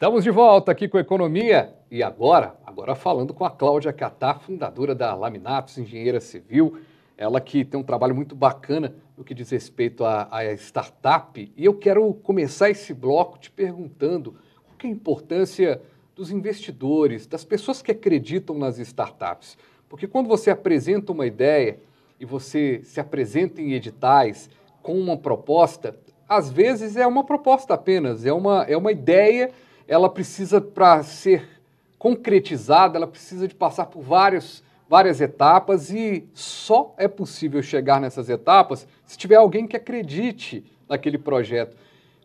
Estamos de volta aqui com Economia e agora, agora falando com a Cláudia Catar, fundadora da Laminaps, engenheira civil, ela que tem um trabalho muito bacana no que diz respeito à, à startup. E eu quero começar esse bloco te perguntando qual é a importância dos investidores, das pessoas que acreditam nas startups. Porque quando você apresenta uma ideia e você se apresenta em editais com uma proposta, às vezes é uma proposta apenas, é uma, é uma ideia ela precisa, para ser concretizada, ela precisa de passar por várias várias etapas e só é possível chegar nessas etapas se tiver alguém que acredite naquele projeto.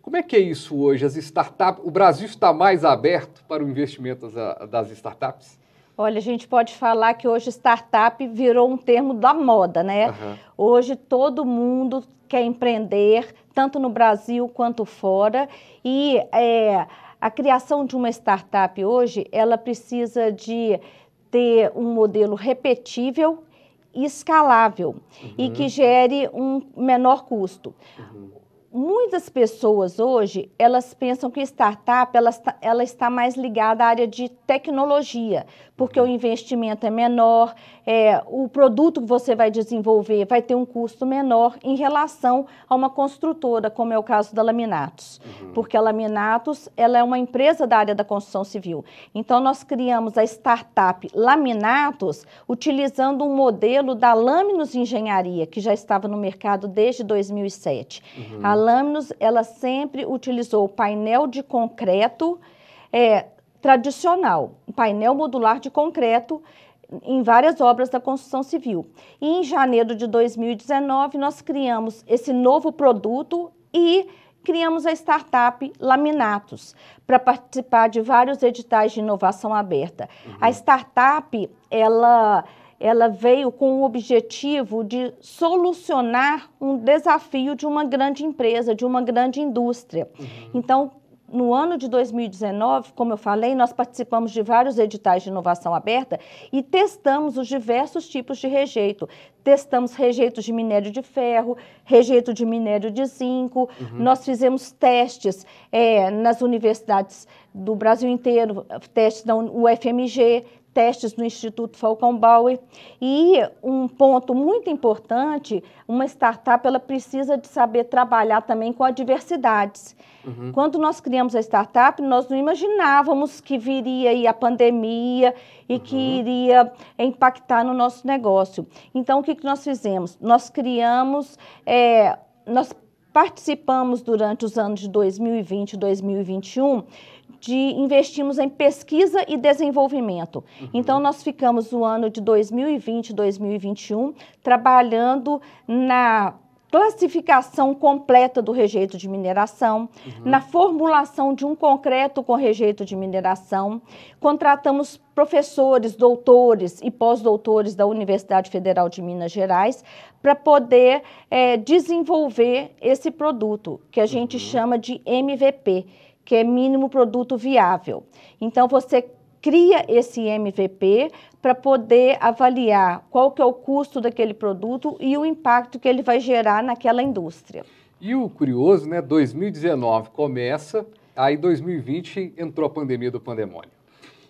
Como é que é isso hoje? As startups, o Brasil está mais aberto para o investimento das, das startups? Olha, a gente pode falar que hoje startup virou um termo da moda, né? Uhum. Hoje todo mundo quer empreender, tanto no Brasil quanto fora, e é, a criação de uma startup hoje, ela precisa de ter um modelo repetível e escalável uhum. e que uhum. gere um menor custo. Uhum muitas pessoas hoje, elas pensam que startup, ela está, ela está mais ligada à área de tecnologia, porque uhum. o investimento é menor, é, o produto que você vai desenvolver vai ter um custo menor em relação a uma construtora, como é o caso da Laminatos. Uhum. Porque a Laminatos, ela é uma empresa da área da construção civil. Então, nós criamos a startup Laminatos, utilizando um modelo da Laminos Engenharia, que já estava no mercado desde 2007. Uhum. A Laminos ela sempre utilizou painel de concreto é, tradicional, painel modular de concreto em várias obras da construção civil. E em janeiro de 2019, nós criamos esse novo produto e criamos a startup Laminatos para participar de vários editais de inovação aberta. Uhum. A startup, ela ela veio com o objetivo de solucionar um desafio de uma grande empresa, de uma grande indústria. Uhum. Então, no ano de 2019, como eu falei, nós participamos de vários editais de inovação aberta e testamos os diversos tipos de rejeito. Testamos rejeitos de minério de ferro, rejeito de minério de zinco. Uhum. Nós fizemos testes é, nas universidades do Brasil inteiro, testes da UFMG, testes no Instituto Falkenbauer. E um ponto muito importante, uma startup ela precisa de saber trabalhar também com adversidades. Uhum. Quando nós criamos a startup, nós não imaginávamos que viria a pandemia e uhum. que iria impactar no nosso negócio. Então, o que, que nós fizemos? Nós criamos, é, nós participamos durante os anos de 2020 e 2021 de investimos em pesquisa e desenvolvimento. Uhum. Então, nós ficamos o ano de 2020 e 2021 trabalhando na classificação completa do rejeito de mineração, uhum. na formulação de um concreto com rejeito de mineração. Contratamos professores, doutores e pós-doutores da Universidade Federal de Minas Gerais para poder é, desenvolver esse produto, que a gente uhum. chama de MVP que é mínimo produto viável. Então você cria esse MVP para poder avaliar qual que é o custo daquele produto e o impacto que ele vai gerar naquela indústria. E o curioso, né, 2019 começa, aí 2020 entrou a pandemia do pandemônio.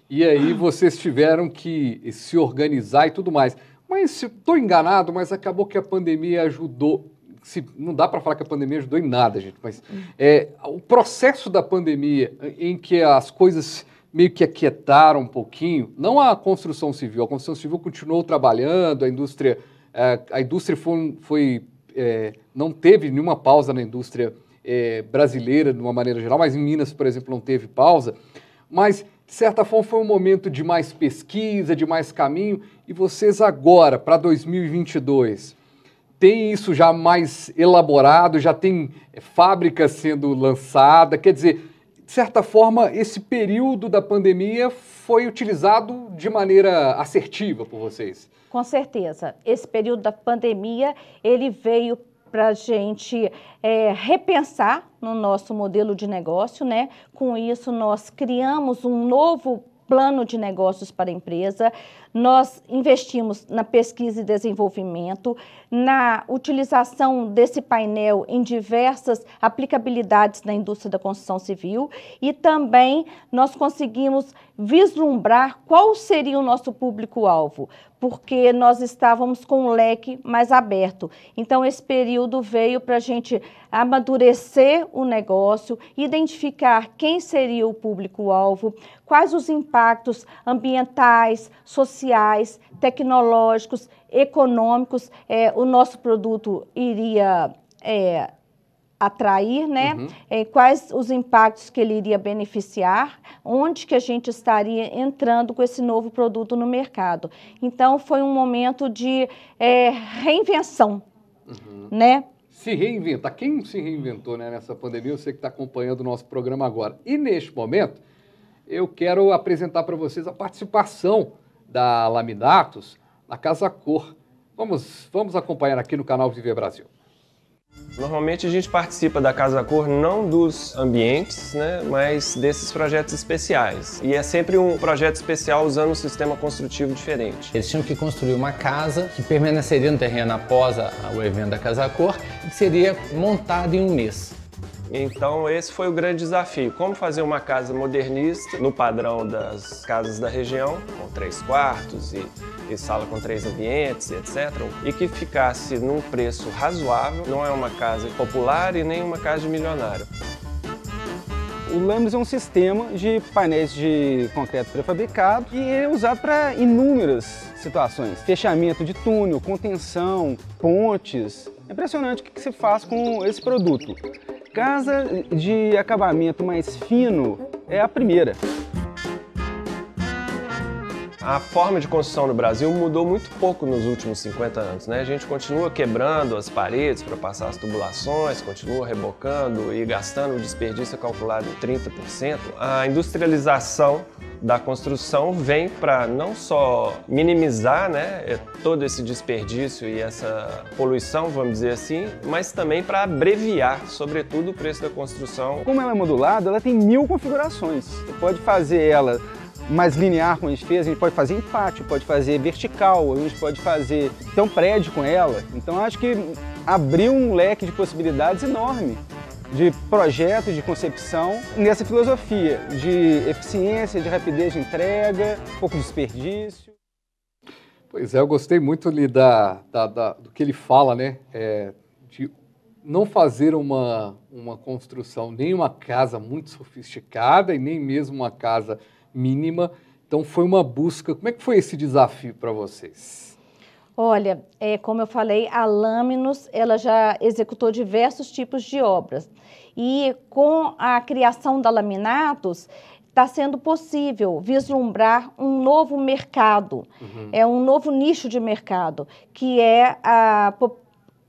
E aí vocês tiveram que se organizar e tudo mais. Mas estou enganado, mas acabou que a pandemia ajudou se, não dá para falar que a pandemia ajudou em nada, gente, mas é, o processo da pandemia em que as coisas meio que aquietaram um pouquinho, não a construção civil, a construção civil continuou trabalhando, a indústria, a, é, a indústria foi, foi é, não teve nenhuma pausa na indústria é, brasileira de uma maneira geral, mas em Minas, por exemplo, não teve pausa, mas de certa forma foi um momento de mais pesquisa, de mais caminho, e vocês agora, para 2022, tem isso já mais elaborado, já tem fábrica sendo lançada. Quer dizer, de certa forma, esse período da pandemia foi utilizado de maneira assertiva por vocês. Com certeza. Esse período da pandemia, ele veio para a gente é, repensar no nosso modelo de negócio, né? Com isso, nós criamos um novo plano de negócios para a empresa, nós investimos na pesquisa e desenvolvimento, na utilização desse painel em diversas aplicabilidades na indústria da construção civil e também nós conseguimos vislumbrar qual seria o nosso público-alvo, porque nós estávamos com um leque mais aberto. Então, esse período veio para a gente amadurecer o negócio, identificar quem seria o público-alvo, quais os impactos ambientais, sociais, sociais, tecnológicos, econômicos, é, o nosso produto iria é, atrair, né? Uhum. É, quais os impactos que ele iria beneficiar, onde que a gente estaria entrando com esse novo produto no mercado. Então foi um momento de é, reinvenção, uhum. né? Se reinventa. Quem se reinventou né, nessa pandemia? Você que está acompanhando o nosso programa agora. E neste momento, eu quero apresentar para vocês a participação da Laminatos, na Casa Cor. Vamos, vamos acompanhar aqui no canal Viver Brasil. Normalmente a gente participa da Casa Cor não dos ambientes, né, mas desses projetos especiais. E é sempre um projeto especial usando um sistema construtivo diferente. Eles tinham que construir uma casa que permaneceria no terreno após a, o evento da Casa Cor e que seria montada em um mês. Então esse foi o grande desafio, como fazer uma casa modernista no padrão das casas da região, com três quartos e, e sala com três ambientes, etc. E que ficasse num preço razoável, não é uma casa popular e nem uma casa de milionário. O Lambs é um sistema de painéis de concreto prefabricado e é usado para inúmeras situações. Fechamento de túnel, contenção, pontes. É impressionante o que se faz com esse produto. Casa de acabamento mais fino é a primeira a forma de construção no Brasil mudou muito pouco nos últimos 50 anos. Né? A gente continua quebrando as paredes para passar as tubulações, continua rebocando e gastando o desperdício calculado em 30%. A industrialização da construção vem para não só minimizar né, todo esse desperdício e essa poluição, vamos dizer assim, mas também para abreviar, sobretudo, o preço da construção. Como ela é modulada, ela tem mil configurações. Você pode fazer ela mais linear com a gente fez, a gente pode fazer em pátio, pode fazer vertical, a gente pode fazer até um prédio com ela. Então acho que abriu um leque de possibilidades enorme de projeto, de concepção, nessa filosofia de eficiência, de rapidez de entrega, pouco desperdício. Pois é, eu gostei muito ali da, da, da do que ele fala, né? É, de não fazer uma, uma construção, nem uma casa muito sofisticada e nem mesmo uma casa mínima. Então foi uma busca. Como é que foi esse desafio para vocês? Olha, é, como eu falei, a Laminos ela já executou diversos tipos de obras e com a criação da Laminatos está sendo possível vislumbrar um novo mercado, uhum. é um novo nicho de mercado que é a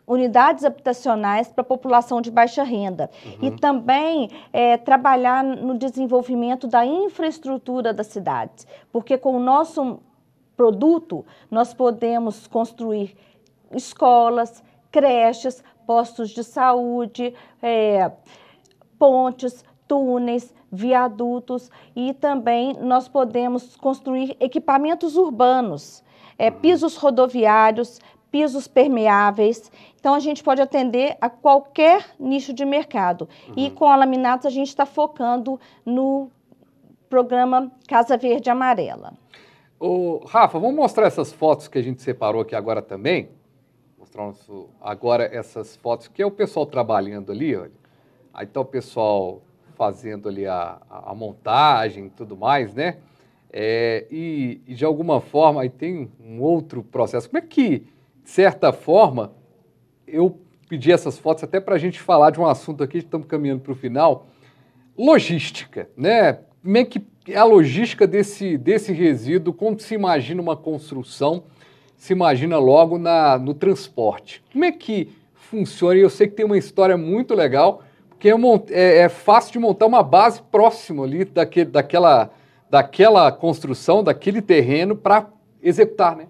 unidades habitacionais para a população de baixa renda uhum. e também é, trabalhar no desenvolvimento da infraestrutura das cidades, porque com o nosso produto nós podemos construir escolas, creches, postos de saúde, é, pontes, túneis, viadutos e também nós podemos construir equipamentos urbanos, é, uhum. pisos rodoviários, pisos permeáveis. Então, a gente pode atender a qualquer nicho de mercado. Uhum. E com a laminata, a gente está focando no programa Casa Verde Amarela. Ô, Rafa, vamos mostrar essas fotos que a gente separou aqui agora também? Mostrar nosso, agora essas fotos, que é o pessoal trabalhando ali, olha. Aí tá o pessoal fazendo ali a, a, a montagem e tudo mais, né? É, e, e, de alguma forma, aí tem um outro processo. Como é que de certa forma, eu pedi essas fotos até para a gente falar de um assunto aqui, estamos caminhando para o final. Logística, né? Como é que é a logística desse, desse resíduo? Como se imagina uma construção? Se imagina logo na, no transporte. Como é que funciona? E eu sei que tem uma história muito legal, porque é, é, é fácil de montar uma base próxima ali daquele, daquela, daquela construção, daquele terreno para executar, né?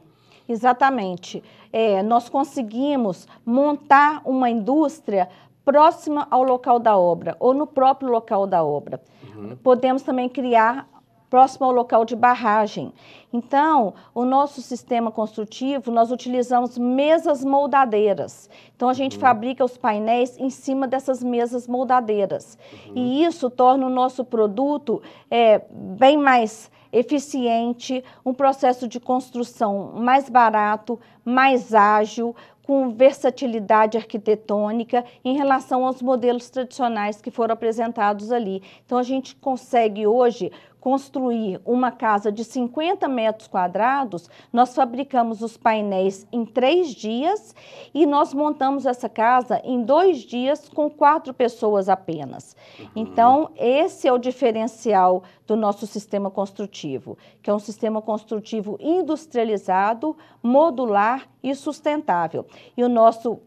Exatamente. É, nós conseguimos montar uma indústria próxima ao local da obra ou no próprio local da obra. Uhum. Podemos também criar próximo ao local de barragem. Então, o nosso sistema construtivo, nós utilizamos mesas moldadeiras. Então, a gente uhum. fabrica os painéis em cima dessas mesas moldadeiras. Uhum. E isso torna o nosso produto é, bem mais eficiente, um processo de construção mais barato, mais ágil, com versatilidade arquitetônica em relação aos modelos tradicionais que foram apresentados ali. Então, a gente consegue hoje construir uma casa de 50 metros quadrados, nós fabricamos os painéis em três dias e nós montamos essa casa em dois dias com quatro pessoas apenas. Uhum. Então, esse é o diferencial do nosso sistema construtivo, que é um sistema construtivo industrializado, modular e sustentável. E o nosso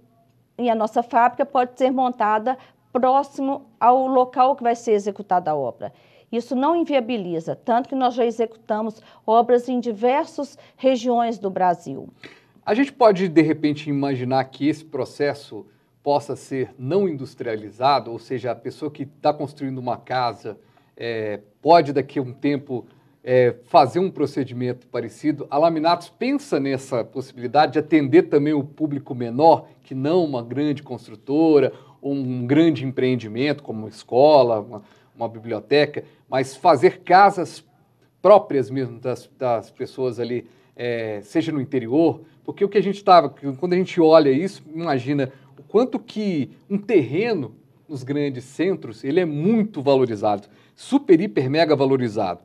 e a nossa fábrica pode ser montada próximo ao local que vai ser executada a obra. Isso não inviabiliza, tanto que nós já executamos obras em diversas regiões do Brasil. A gente pode, de repente, imaginar que esse processo possa ser não industrializado, ou seja, a pessoa que está construindo uma casa é, pode, daqui a um tempo, é, fazer um procedimento parecido. A Laminatos pensa nessa possibilidade de atender também o público menor, que não uma grande construtora um grande empreendimento, como uma escola, uma, uma biblioteca, mas fazer casas próprias mesmo das, das pessoas ali, é, seja no interior, porque o que a gente estava, quando a gente olha isso, imagina o quanto que um terreno nos grandes centros, ele é muito valorizado, super, hiper, mega valorizado.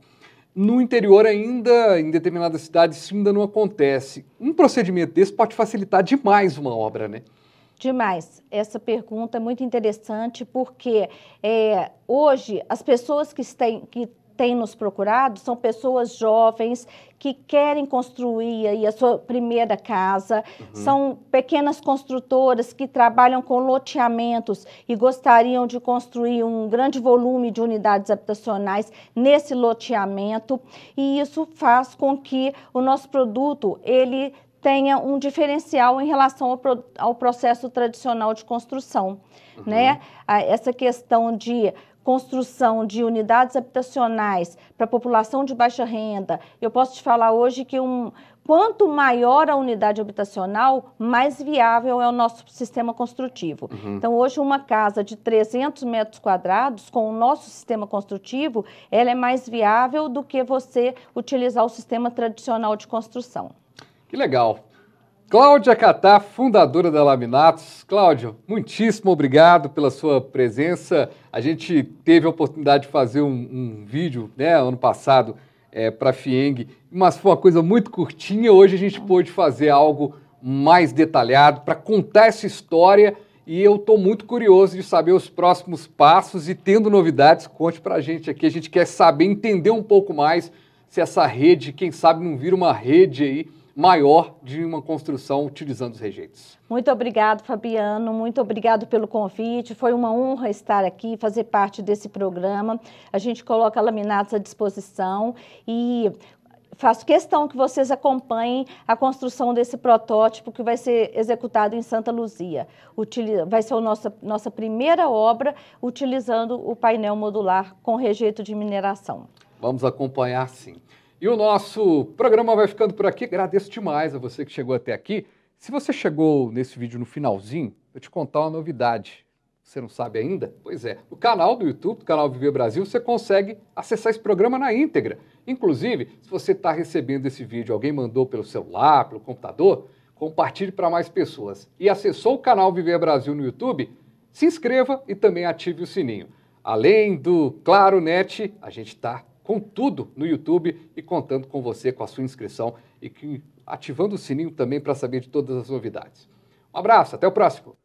No interior ainda, em determinadas cidades, isso ainda não acontece. Um procedimento desse pode facilitar demais uma obra, né? Demais. Essa pergunta é muito interessante porque é, hoje as pessoas que têm, que têm nos procurado são pessoas jovens que querem construir aí a sua primeira casa, uhum. são pequenas construtoras que trabalham com loteamentos e gostariam de construir um grande volume de unidades habitacionais nesse loteamento, e isso faz com que o nosso produto ele tenha um diferencial em relação ao, pro, ao processo tradicional de construção. Uhum. Né? Essa questão de construção de unidades habitacionais para a população de baixa renda, eu posso te falar hoje que um, quanto maior a unidade habitacional, mais viável é o nosso sistema construtivo. Uhum. Então, hoje, uma casa de 300 metros quadrados, com o nosso sistema construtivo, ela é mais viável do que você utilizar o sistema tradicional de construção. Que legal. Cláudia Catá, fundadora da Laminatos. Cláudio, muitíssimo obrigado pela sua presença. A gente teve a oportunidade de fazer um, um vídeo, né, ano passado, é, para a Fieng, mas foi uma coisa muito curtinha. Hoje a gente pôde fazer algo mais detalhado para contar essa história e eu estou muito curioso de saber os próximos passos e tendo novidades, conte para a gente aqui. A gente quer saber, entender um pouco mais se essa rede, quem sabe não vira uma rede aí maior de uma construção utilizando os rejeitos. Muito obrigado, Fabiano. Muito obrigado pelo convite. Foi uma honra estar aqui, fazer parte desse programa. A gente coloca laminados à disposição e faço questão que vocês acompanhem a construção desse protótipo que vai ser executado em Santa Luzia. vai ser a nossa, nossa primeira obra utilizando o painel modular com rejeito de mineração. Vamos acompanhar sim. E o nosso programa vai ficando por aqui. Agradeço demais a você que chegou até aqui. Se você chegou nesse vídeo no finalzinho, eu te contar uma novidade. Você não sabe ainda? Pois é, o canal do YouTube, do canal Viver Brasil, você consegue acessar esse programa na íntegra. Inclusive, se você está recebendo esse vídeo, alguém mandou pelo celular, pelo computador, compartilhe para mais pessoas. E acessou o canal Viver Brasil no YouTube? Se inscreva e também ative o sininho. Além do Claro Net, a gente está com tudo no YouTube e contando com você, com a sua inscrição e que, ativando o sininho também para saber de todas as novidades. Um abraço, até o próximo!